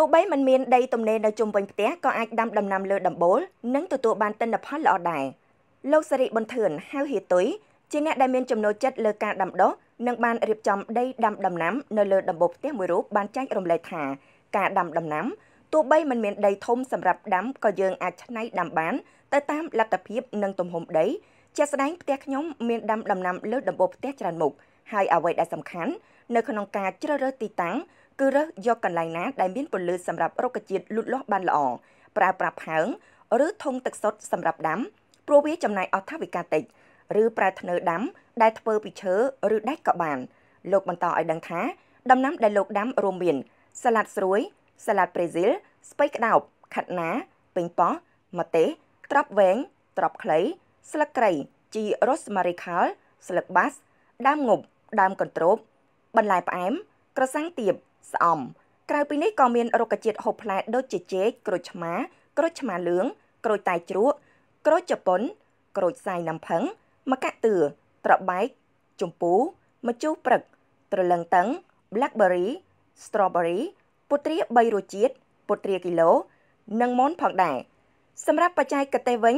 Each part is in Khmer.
ោះបីមិនមានដីទំនេរនៅជុំវិញផ្ទះក៏អាចដាំដំណាំលើដំបូលនិងទទួលបានទិន្នផលល្អដែរលោកសេរីប៊ុនធឿនហៅហៀតុយជាអ្នកដែលមានចំណូលចិត្តលើការដាំដុះនិងបានរៀបចំដីដាំដំណាំនៅលើដំបូលផ្ទះមួយរូបបានចែករំលែកថា ការដាំដំណាំទោះបីមិនមានដីធំសម្រាប់ដាំក៏យើងអាចឆ្នៃដាំបានទៅតាមលទ្ធភាពនិងទំហំដីជាក់ស្ដែងផ្ទះខ្ញុំមានដាំដំណាំលើដំបូលផ្ទះច្រើនមុខហើយអ្វីដែលសំខាន់នៅក្នុងការជ្រើសរើសទីតាំងគឺរើសយកកន្លែងណាដែលមានពន្លឺសម្រាប់រុក្ខជាតិលូតលាស់បានល្អប្រើប្រាស់ផើងឬធុងទឹកសុទ្ធសម្រាប់ដាំព្រោះវាចំណាយអស់ថវិកាតិចឬប្រើធ្នើដាំដែលធ្វើពីឈើឬដែកក៏បានលោកបន្តឲ្យដឹងថាដំណាំដែលលោកដាំរួមមានសាឡាត់ស្រួយសាឡាត់ប្រេស៊ីលស្ពៃក្តោបខាត់ណា ពេញប៉ោះម្ទេសត្រប់វែងត្រប់ខ្លីស្លឹកគ្រៃជីរ៉ូស្មារីខាល់ស្លឹកបាសដើមងប់ដើមកន្ទ្រប់បន្លែផ្អែម ក្រសាំងទៀបស្អំក្រៅពីនេះក៏មានរុក្ខជាតិហូបផ្លែដូចជាចេកក្រូចឆ្មាក្រូចឆ្មាលឿងក្រូចតែជ្រក់ក្រូចជប៉ុន ក្រូចសាយណាំផឹងម្កាក់ទឿត្របែកជំពូម្ជូរព្រឹក ត្រលឹងតឹង blackberry strawberry ពុទ្រា3រសជាតិពុទ្រាគីឡូនិងមនផងដែរសម្រាប់បច្ចេកទេសវិញ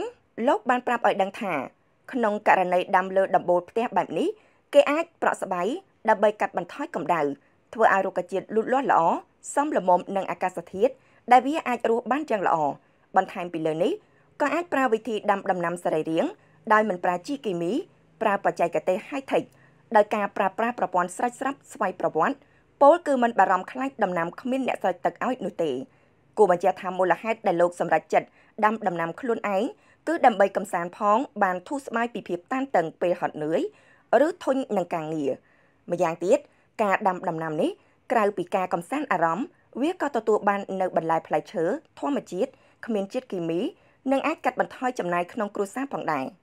លោកបានប្រាប់ឲ្យដឹងថាក្នុងករណីដាំលើដំបូលផ្ទះបែបនេះគេអាចប្រក់ស្បៃដើម្បីកាត់បន្ថយកម្ដៅធ្វើឲ្យរុក្ខជាតិលូតលាស់ល្អសមល្មមនឹងអាកាសធាតុដែលវាអាចរស់បានយ៉ាងល្អបន្ថែមពីលើនេះក៏អាចប្រើវិធីដាំដំណាំសរីរាង្គដោយមិនប្រើជីគីមីប្រើបច្ចេកទេស high tech ដោយការប្រើប្រាស់ប្រព័ន្ធស្រោចស្រពស្វ័យប្រវត្តិពលគឺមិនបារម្ភខ្លាចដំណាំគ្មានអ្នកស្រោចទឹកឲ្យនោះទេគូបញ្ជាក់ថាមូលហេតុដែលលោកសម្រេចចិត្តដាំដំណាំខ្លួនឯងគឺដើម្បីកំសាន្តផង បានធូរស្បើយពីភាពតានតឹងពេលហត់នឿយឬធុញនឹងការងារម្យ៉ាងទៀតការដាំដំណាំនេះក្រៅពីការកំសាន្តអារម្មណ៍វាក៏ទទួលបាននៅបន្លែផ្លែឈើធម្មជាតិគ្មានជាតិគីមីនិងអាចកាត់បន្ថយចំណាយក្នុង គ្រួសារផងដែរ។